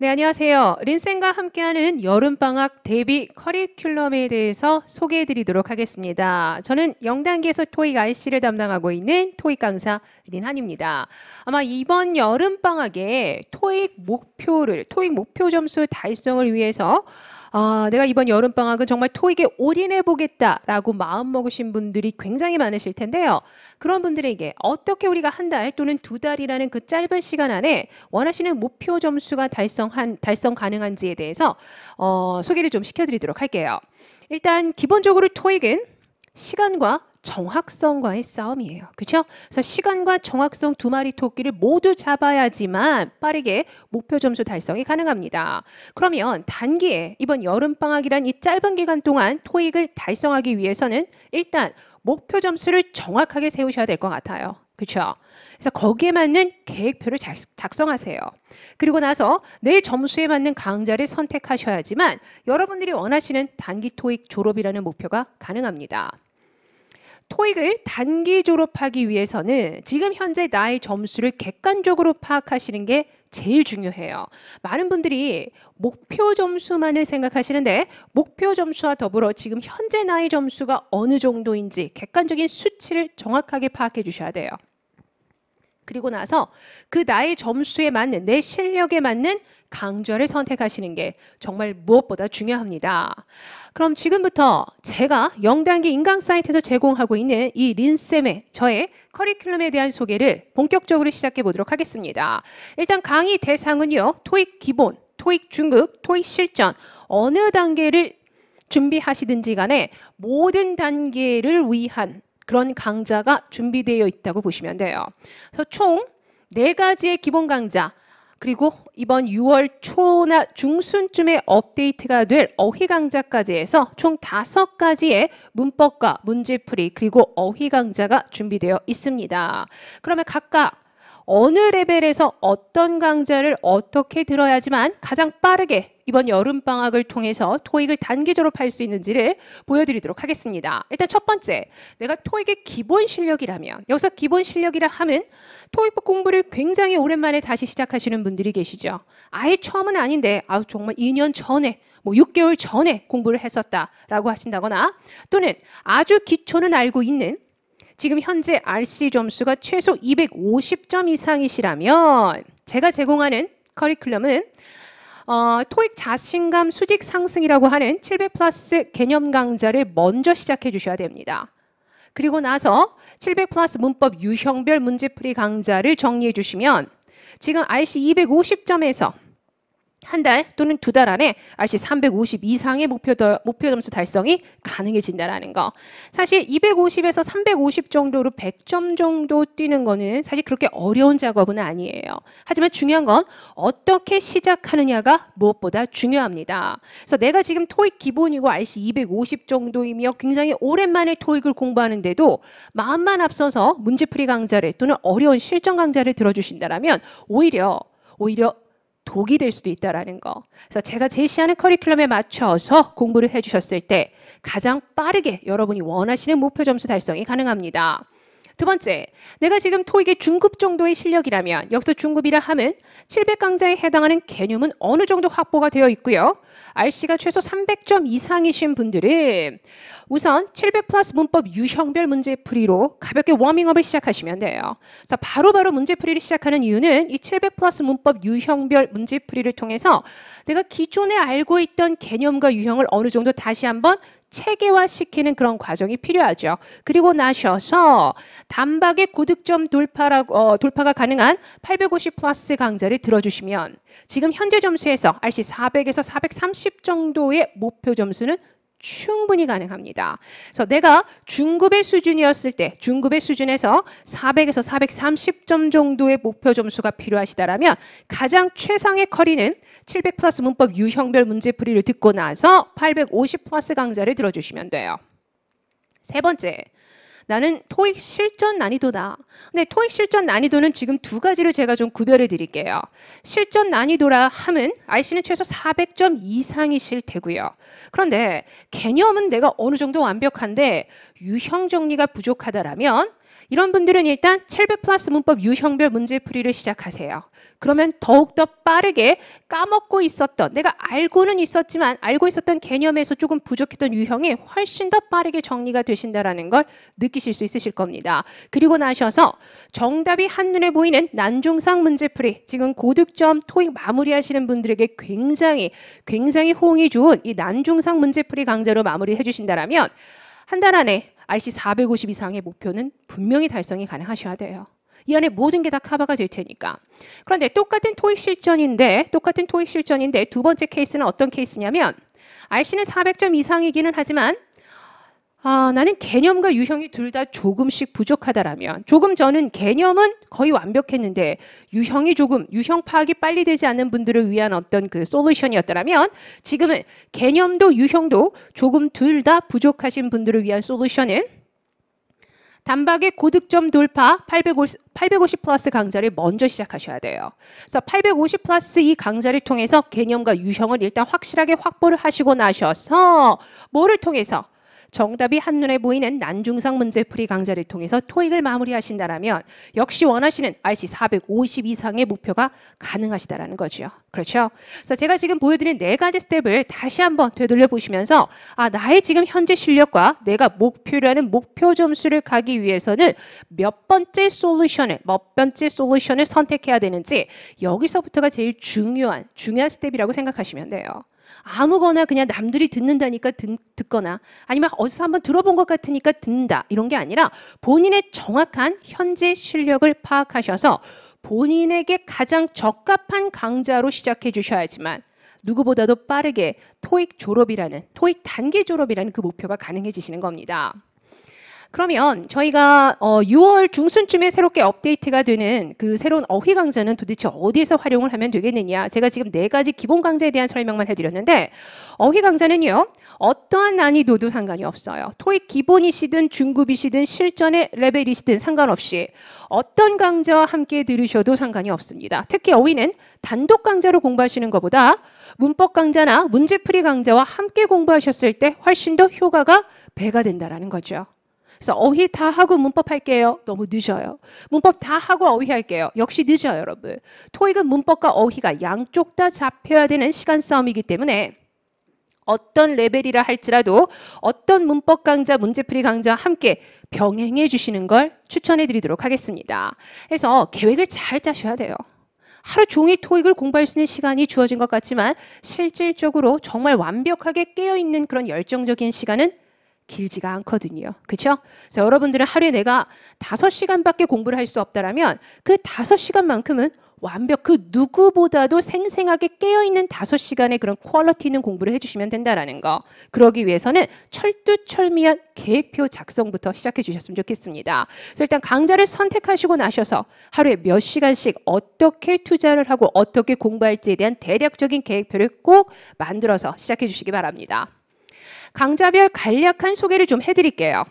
네, 안녕하세요. 린센과 함께하는 여름방학 대비 커리큘럼에 대해서 소개해 드리도록 하겠습니다. 저는 영단계에서 토익 RC를 담당하고 있는 토익 강사 린한입니다. 아마 이번 여름방학에 토익 목표를, 토익 목표 점수 달성을 위해서 아, 내가 이번 여름 방학은 정말 토익에 올인해 보겠다라고 마음 먹으신 분들이 굉장히 많으실 텐데요. 그런 분들에게 어떻게 우리가 한 달 또는 두 달이라는 그 짧은 시간 안에 원하시는 목표 점수가 달성한 달성 가능한지에 대해서 어, 소개를 좀 시켜드리도록 할게요. 일단 기본적으로 토익은 시간과 정확성과의 싸움이에요. 그렇죠? 그래서 시간과 정확성 두 마리 토끼를 모두 잡아야지만 빠르게 목표 점수 달성이 가능합니다. 그러면 단기에 이번 여름 방학이란 이 짧은 기간 동안 토익을 달성하기 위해서는 일단 목표 점수를 정확하게 세우셔야 될 것 같아요. 그렇죠? 그래서 거기에 맞는 계획표를 작성하세요. 그리고 나서 내 점수에 맞는 강좌를 선택하셔야지만 여러분들이 원하시는 단기 토익 졸업이라는 목표가 가능합니다. 토익을 단기 졸업하기 위해서는 지금 현재 나의 점수를 객관적으로 파악하시는 게 제일 중요해요. 많은 분들이 목표 점수만을 생각하시는데 목표 점수와 더불어 지금 현재 나의 점수가 어느 정도인지 객관적인 수치를 정확하게 파악해 주셔야 돼요. 그리고 나서 그 나의 점수에 맞는 내 실력에 맞는 강좌를 선택하시는 게 정말 무엇보다 중요합니다. 그럼 지금부터 제가 영단계 인강 사이트에서 제공하고 있는 이 린쌤의 저의 커리큘럼에 대한 소개를 본격적으로 시작해 보도록 하겠습니다. 일단 강의 대상은요. 토익 기본, 토익 중급, 토익 실전 어느 단계를 준비하시든지 간에 모든 단계를 위한 그런 강좌가 준비되어 있다고 보시면 돼요. 그래서 총 네 가지의 기본 강좌 그리고 이번 6월 초나 중순쯤에 업데이트가 될 어휘 강좌까지 해서 총 다섯 가지의 문법과 문제풀이 그리고 어휘 강좌가 준비되어 있습니다. 그러면 각각 어느 레벨에서 어떤 강좌를 어떻게 들어야지만 가장 빠르게 이번 여름 방학을 통해서 토익을 단기 졸업할 수 있는지를 보여드리도록 하겠습니다. 일단 첫 번째, 내가 토익의 기본 실력이라면 여기서 기본 실력이라 하면 토익 공부를 굉장히 오랜만에 다시 시작하시는 분들이 계시죠. 아예 처음은 아닌데 아 정말 2년 전에 뭐 6개월 전에 공부를 했었다라고 하신다거나 또는 아주 기초는 알고 있는 지금 현재 RC 점수가 최소 250점 이상이시라면 제가 제공하는 커리큘럼은 어, 토익 자신감 수직 상승이라고 하는 700 플러스 개념 강좌를 먼저 시작해 주셔야 됩니다. 그리고 나서 700 플러스 문법 유형별 문제풀이 강좌를 정리해 주시면 지금 RC 250점에서 한달 또는 두 달 안에 RC 350 이상의 목표, 더, 목표 점수 달성이 가능해진다라는 거. 사실 250에서 350 정도로 100점 정도 뛰는 거는 사실 그렇게 어려운 작업은 아니에요. 하지만 중요한 건 어떻게 시작하느냐가 무엇보다 중요합니다. 그래서 내가 지금 토익 기본이고 RC 250 정도이며 굉장히 오랜만에 토익을 공부하는데도 마음만 앞서서 문제풀이 강좌를 또는 어려운 실전 강좌를 들어주신다라면 오히려 오히려 독이 될 수도 있다라는 거. 그래서 제가 제시하는 커리큘럼에 맞춰서 공부를 해주셨을 때 가장 빠르게 여러분이 원하시는 목표 점수 달성이 가능합니다. 두 번째, 내가 지금 토익의 중급 정도의 실력이라면 여기서 중급이라 함은 7 0 0강좌에 해당하는 개념은 어느 정도 확보가 되어 있고요. RC가 최소 300점 이상이신 분들은 우선 700 플러스 문법 유형별 문제풀이로 가볍게 워밍업을 시작하시면 돼요. 자, 바로바로 문제풀이를 시작하는 이유는 이 700 플러스 문법 유형별 문제풀이를 통해서 내가 기존에 알고 있던 개념과 유형을 어느 정도 다시 한번 체계화시키는 그런 과정이 필요하죠. 그리고 나셔서 단박에 고득점 돌파라, 어, 돌파가 가능한 850 플러스 강좌를 들어주시면 지금 현재 점수에서 RC 400에서 430 정도의 목표 점수는 충분히 가능합니다. 그래서 내가 중급의 수준이었을 때 중급의 수준에서 400에서 430점 정도의 목표 점수가 필요하시다면 가장 최상의 커리는 700 플러스 문법 유형별 문제풀이를 듣고 나서 850 플러스 강좌를 들어주시면 돼요. 세 번째, 나는 토익 실전 난이도다. 근데 토익 실전 난이도는 지금 두 가지로 제가 좀 구별해 드릴게요. 실전 난이도라 함은 IC는 최소 400점 이상이실 테고요. 그런데 개념은 내가 어느 정도 완벽한데 유형 정리가 부족하다라면 이런 분들은 일단 700 플러스 문법 유형별 문제풀이를 시작하세요. 그러면 더욱더 빠르게 까먹고 있었던 내가 알고는 있었지만 알고 있었던 개념에서 조금 부족했던 유형이 훨씬 더 빠르게 정리가 되신다라는 걸 느끼실 수 있으실 겁니다. 그리고 나셔서 정답이 한눈에 보이는 난중상 문제풀이 지금 고득점 토익 마무리하시는 분들에게 굉장히 굉장히 호응이 좋은 이 난중상 문제풀이 강좌로 마무리해 주신다라면 한달 안에 RC 450 이상의 목표는 분명히 달성이 가능하셔야 돼요. 이 안에 모든 게 다 커버가 될 테니까. 그런데 똑같은 토익 실전인데 똑같은 토익 실전인데 두 번째 케이스는 어떤 케이스냐면 RC는 400점 이상이기는 하지만 아, 나는 개념과 유형이 둘 다 조금씩 부족하다라면 조금 저는 개념은 거의 완벽했는데 유형이 조금 유형 파악이 빨리 되지 않는 분들을 위한 어떤 그 솔루션이었다라면 지금은 개념도 유형도 조금 둘 다 부족하신 분들을 위한 솔루션은 단박에 고득점 돌파 850, 850 플러스 강좌를 먼저 시작하셔야 돼요. 그래서 850 플러스 이 강좌를 통해서 개념과 유형을 일단 확실하게 확보를 하시고 나셔서 뭐를 통해서 정답이 한눈에 보이는 난중상 문제풀이 강좌를 통해서 토익을 마무리하신다면 역시 원하시는 RC 450 이상의 목표가 가능하시다라는 거죠. 그렇죠? 그래서 제가 지금 보여드린 네 가지 스텝을 다시 한번 되돌려 보시면서 아 나의 지금 현재 실력과 내가 목표라는 목표 점수를 가기 위해서는 몇 번째 솔루션을 몇 번째 솔루션을 선택해야 되는지 여기서부터가 제일 중요한 중요한 스텝이라고 생각하시면 돼요. 아무거나 그냥 남들이 듣는다니까 듣, 거나 아니면 어디서 한번 들어본 것 같으니까 듣는다 이런 게 아니라 본인의 정확한 현재 실력을 파악하셔서 본인에게 가장 적합한 강좌로 시작해 주셔야지만 누구보다도 빠르게 토익 졸업이라는 토익 단계 졸업이라는 그 목표가 가능해지시는 겁니다. 그러면 저희가 어 6월 중순쯤에 새롭게 업데이트가 되는 그 새로운 어휘 강좌는 도대체 어디에서 활용을 하면 되겠느냐? 제가 지금 네 가지 기본 강좌에 대한 설명만 해드렸는데 어휘 강좌는요 어떠한 난이도도 상관이 없어요. 토익 기본이시든 중급이시든 실전의 레벨이시든 상관없이 어떤 강좌와 함께 들으셔도 상관이 없습니다. 특히 어휘는 단독 강좌로 공부하시는 것보다 문법 강좌나 문제풀이 강좌와 함께 공부하셨을 때 훨씬 더 효과가 배가 된다라는 거죠. 그래서 어휘 다 하고 문법 할게요. 너무 늦어요. 문법 다 하고 어휘 할게요. 역시 늦어요, 여러분. 토익은 문법과 어휘가 양쪽 다 잡혀야 되는 시간 싸움이기 때문에 어떤 레벨이라 할지라도 어떤 문법 강좌, 문제풀이 강좌 함께 병행해 주시는 걸 추천해 드리도록 하겠습니다. 그래서 계획을 잘 짜셔야 돼요. 하루 종일 토익을 공부할 수 있는 시간이 주어진 것 같지만 실질적으로 정말 완벽하게 깨어있는 그런 열정적인 시간은 길지가 않거든요. 그렇죠? 여러분들은 하루에 내가 다 시간밖에 공부를 할 수 없다라면 그다 시간만큼은 완벽 그 누구보다도 생생하게 깨어 있는 다 시간의 그런 퀄리티 있는 공부를 해 주시면 된다라는 거. 그러기 위해서는 철두철미한 계획표 작성부터 시작해 주셨으면 좋겠습니다. 그래서 일단 강좌를 선택하시고 나셔서 하루에 몇 시간씩 어떻게 투자를 하고 어떻게 공부할지에 대한 대략적인 계획표를 꼭 만들어서 시작해 주시기 바랍니다. 강좌별 간략한 소개를 좀 해드릴게요.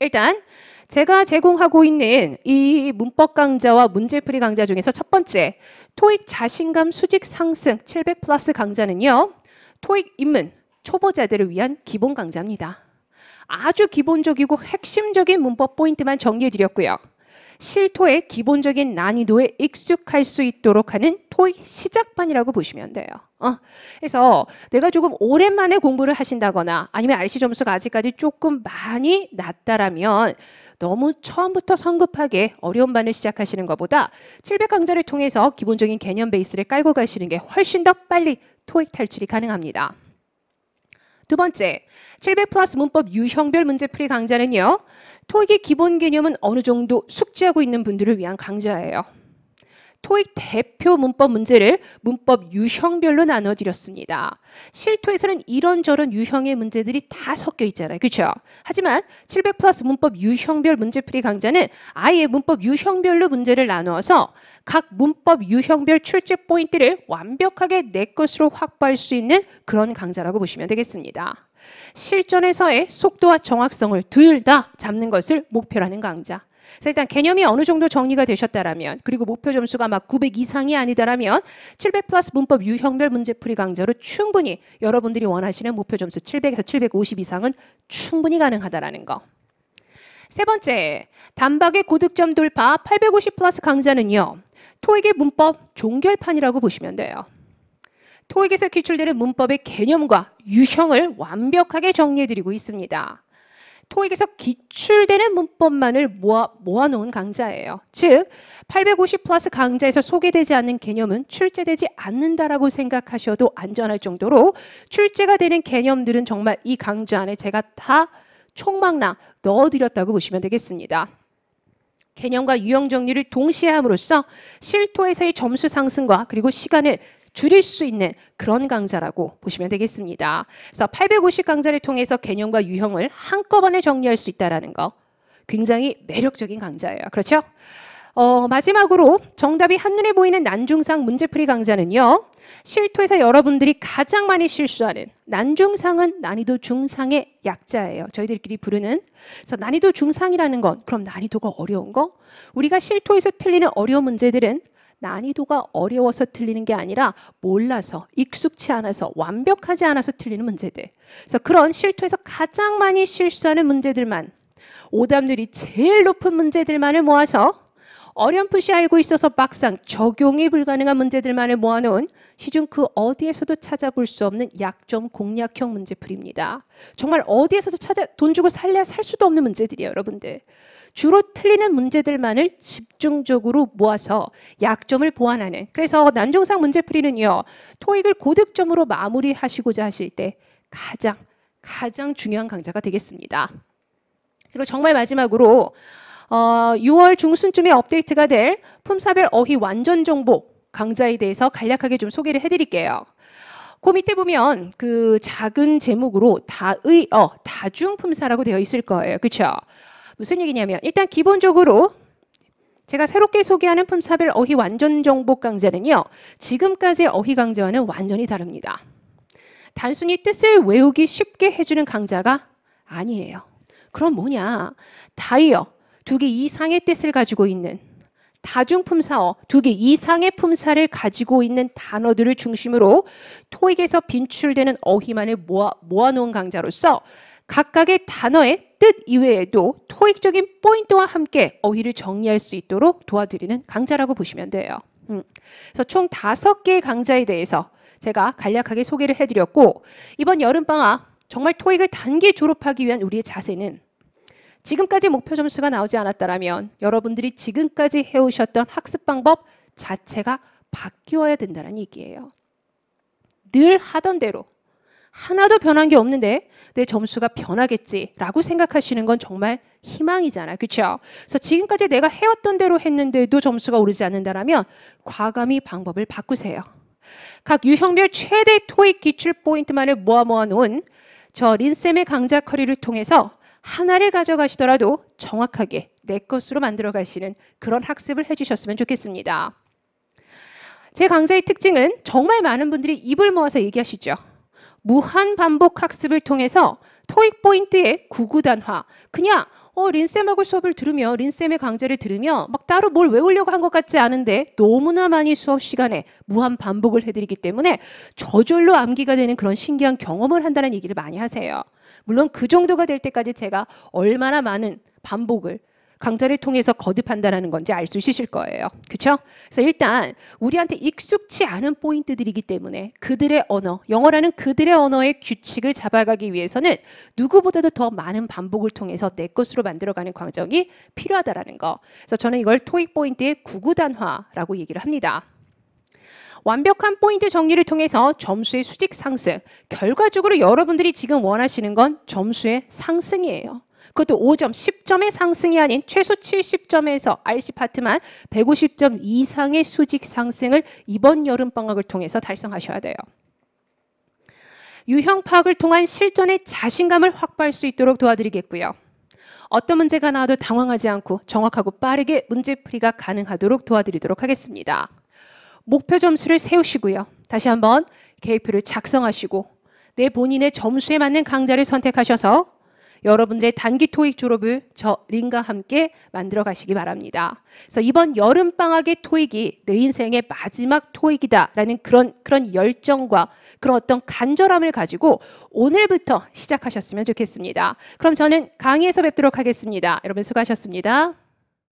일단 제가 제공하고 있는 이 문법 강좌와 문제풀이 강좌 중에서 첫 번째 토익 자신감 수직 상승 700 플러스 강좌는요. 토익 입문 초보자들을 위한 기본 강좌입니다. 아주 기본적이고 핵심적인 문법 포인트만 정리해 드렸고요. 실토의 기본적인 난이도에 익숙할 수 있도록 하는 토익 시작반이라고 보시면 돼요. 어, 그래서 내가 조금 오랜만에 공부를 하신다거나 아니면 RC 점수가 아직까지 조금 많이 낮다라면 너무 처음부터 성급하게 어려운 반을 시작하시는 것보다 700강좌를 통해서 기본적인 개념 베이스를 깔고 가시는 게 훨씬 더 빨리 토익 탈출이 가능합니다. 두 번째, 700 플러스 문법 유형별 문제풀이 강좌는요. 토익의 기본 개념은 어느 정도 숙지하고 있는 분들을 위한 강좌예요. 토익 대표 문법 문제를 문법 유형별로 나눠 드렸습니다. 실토에서는 이런저런 유형의 문제들이 다 섞여 있잖아요. 그렇죠? 하지만 700 플러스 문법 유형별 문제풀이 강좌는 아예 문법 유형별로 문제를 나누어서 각 문법 유형별 출제 포인트를 완벽하게 내 것으로 확보할 수 있는 그런 강좌라고 보시면 되겠습니다. 실전에서의 속도와 정확성을 둘 다 잡는 것을 목표로 하는 강좌. 그래서 일단 개념이 어느 정도 정리가 되셨다라면 그리고 목표 점수가 막 900 이상이 아니다라면 700 플러스 문법 유형별 문제풀이 강좌로 충분히 여러분들이 원하시는 목표 점수 700에서 750 이상은 충분히 가능하다라는 거. 세 번째, 단박의 고득점 돌파 850 플러스 강좌는요. 토익의 문법 종결판이라고 보시면 돼요. 토익에서 기출되는 문법의 개념과 유형을 완벽하게 정리해드리고 있습니다. 토익에서 기출되는 문법만을 모아, 모아놓은 강좌예요. 즉, 850 플러스 강좌에서 소개되지 않는 개념은 출제되지 않는다라고 생각하셔도 안전할 정도로 출제가 되는 개념들은 정말 이 강좌 안에 제가 다 총망라 넣어드렸다고 보시면 되겠습니다. 개념과 유형 정리를 동시에 함으로써 실토에서의 점수 상승과 그리고 시간을 줄일 수 있는 그런 강좌라고 보시면 되겠습니다. 그래서 850 강좌를 통해서 개념과 유형을 한꺼번에 정리할 수 있다라는 거 굉장히 매력적인 강좌예요. 그렇죠? 어, 마지막으로 정답이 한눈에 보이는 난중상 문제풀이 강좌는요. 실토에서 여러분들이 가장 많이 실수하는 난중상은 난이도 중상의 약자예요. 저희들끼리 부르는. 그래서 난이도 중상이라는 건 그럼 난이도가 어려운 거? 우리가 실토에서 틀리는 어려운 문제들은 난이도가 어려워서 틀리는 게 아니라 몰라서 익숙치 않아서 완벽하지 않아서 틀리는 문제들. 그래서 그런 실토에서 가장 많이 실수하는 문제들만 오답률이 제일 높은 문제들만을 모아서 어렴풋이 알고 있어서 막상 적용이 불가능한 문제들만을 모아놓은 시중 그 어디에서도 찾아볼 수 없는 약점 공략형 문제풀입니다. 정말 어디에서도 찾아 돈 주고 살래 살 수도 없는 문제들이에요, 여러분들. 주로 틀리는 문제들만을 집중적으로 모아서 약점을 보완하는. 그래서 난종상 문제풀이는요, 토익을 고득점으로 마무리하시고자 하실 때 가장 가장 중요한 강좌가 되겠습니다. 그리고 정말 마지막으로 어, 6월 중순쯤에 업데이트가 될 품사별 어휘 완전 정보 강좌에 대해서 간략하게 좀 소개를 해드릴게요. 그 밑에 보면 그 작은 제목으로 다의어 다중품사라고 되어 있을 거예요. 그렇죠? 무슨 얘기냐면 일단 기본적으로 제가 새롭게 소개하는 품사별 어휘 완전 정보 강좌는요. 지금까지의 어휘 강좌와는 완전히 다릅니다. 단순히 뜻을 외우기 쉽게 해주는 강좌가 아니에요. 그럼 뭐냐? 다이어, 두개 이상의 뜻을 가지고 있는 다중품사어 두 개 이상의 품사를 가지고 있는 단어들을 중심으로 토익에서 빈출되는 어휘만을 모아, 모아놓은 강좌로서 각각의 단어의 뜻 이외에도 토익적인 포인트와 함께 어휘를 정리할 수 있도록 도와드리는 강좌라고 보시면 돼요. 음. 그래서 총 다섯 개의 강좌에 대해서 제가 간략하게 소개를 해드렸고 이번 여름방학 정말 토익을 단기 졸업하기 위한 우리의 자세는 지금까지 목표 점수가 나오지 않았다면 여러분들이 지금까지 해오셨던 학습 방법 자체가 바뀌어야 된다는 얘기예요. 늘 하던 대로 하나도 변한 게 없는데 내 점수가 변하겠지라고 생각하시는 건 정말 희망이잖아요. 그렇죠? 그래서 지금까지 내가 해왔던 대로 했는데도 점수가 오르지 않는다라면 과감히 방법을 바꾸세요. 각 유형별 최대 토익 기출 포인트만을 모아 모아 놓은 저 린쌤의 강좌 커리를 통해서 하나를 가져가시더라도 정확하게 내 것으로 만들어 가시는 그런 학습을 해주셨으면 좋겠습니다. 제 강좌의 특징은 정말 많은 분들이 입을 모아서 얘기하시죠. 무한 반복 학습을 통해서 토익 포인트의 구구단화. 그냥 어, 린쌤하고 수업을 들으며 린쌤의 강좌를 들으며 막 따로 뭘 외우려고 한 것 같지 않은데 너무나 많이 수업 시간에 무한 반복을 해드리기 때문에 저절로 암기가 되는 그런 신기한 경험을 한다는 얘기를 많이 하세요. 물론 그 정도가 될 때까지 제가 얼마나 많은 반복을 강좌를 통해서 거듭한다는 건지 알 수 있으실 거예요. 그렇죠? 그래서 일단 우리한테 익숙치 않은 포인트들이기 때문에 그들의 언어, 영어라는 그들의 언어의 규칙을 잡아가기 위해서는 누구보다도 더 많은 반복을 통해서 내 것으로 만들어가는 과정이 필요하다라는 거. 그래서 저는 이걸 토익 포인트의 구구단화라고 얘기를 합니다. 완벽한 포인트 정리를 통해서 점수의 수직 상승. 결과적으로 여러분들이 지금 원하시는 건 점수의 상승이에요. 그것도 5점, 10점의 상승이 아닌 최소 70점에서 RC 파트만 150점 이상의 수직 상승을 이번 여름 방학을 통해서 달성하셔야 돼요. 유형 파악을 통한 실전의 자신감을 확보할 수 있도록 도와드리겠고요. 어떤 문제가 나와도 당황하지 않고 정확하고 빠르게 문제풀이가 가능하도록 도와드리도록 하겠습니다. 목표 점수를 세우시고요. 다시 한번 계획표를 작성하시고 내 본인의 점수에 맞는 강좌를 선택하셔서 여러분들의 단기 토익 졸업을 저 링과 함께 만들어 가시기 바랍니다. 그래서 이번 여름 방학의 토익이 내 인생의 마지막 토익이다라는 그런 그런 열정과 그런 어떤 간절함을 가지고 오늘부터 시작하셨으면 좋겠습니다. 그럼 저는 강의에서 뵙도록 하겠습니다. 여러분 수고하셨습니다.